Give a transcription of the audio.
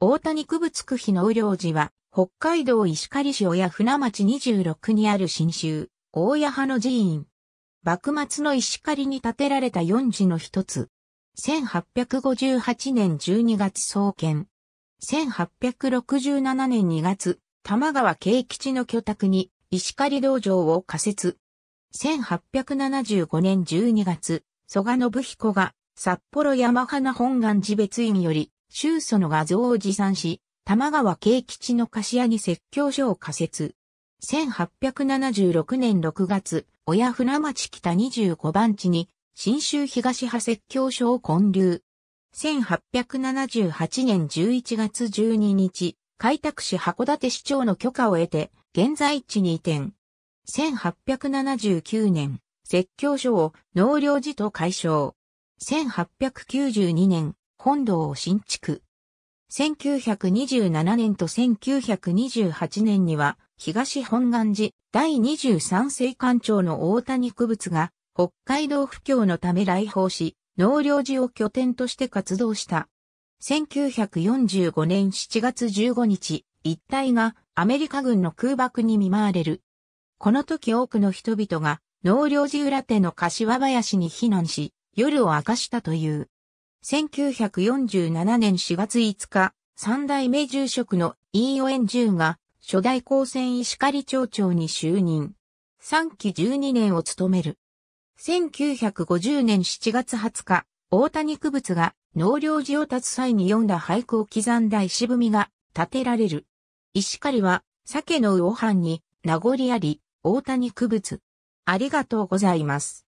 大谷区仏区比の雨量寺は、北海道石狩市親船町26にある新州、大谷派の寺院。幕末の石狩に建てられた四寺の一つ。1858年12月創建。1867年2月、玉川慶吉の居宅に石狩道場を仮設。1875年12月、蘇我信彦が札幌山花本願寺別院より周祖の画像を持参し、玉川慶吉の菓子屋に説教所を仮設。1876年6月、親船町北25番地に、新州東派説教所を建立。1878年11月12日、開拓市函館市長の許可を得て、現在地に移転。1879年、説教所を農業寺と解消。1892年、本堂を新築。1927年と1928年には、東本願寺第23世館長の大谷区物が、北海道不況のため来訪し、農業寺を拠点として活動した。1945年7月15日、一帯がアメリカ軍の空爆に見舞われる。この時多くの人々が、農業寺裏手の柏林に避難し、夜を明かしたという。1947年4月5日、三代目住職の飯尾円十が、初代高専石狩町長に就任。3期12年を務める。1950年7月20日、大谷区仏が農業寺を立つ際に読んだ俳句を刻んだ石踏みが建てられる。石狩は、鮭の魚飯に名残あり、大谷区仏。ありがとうございます。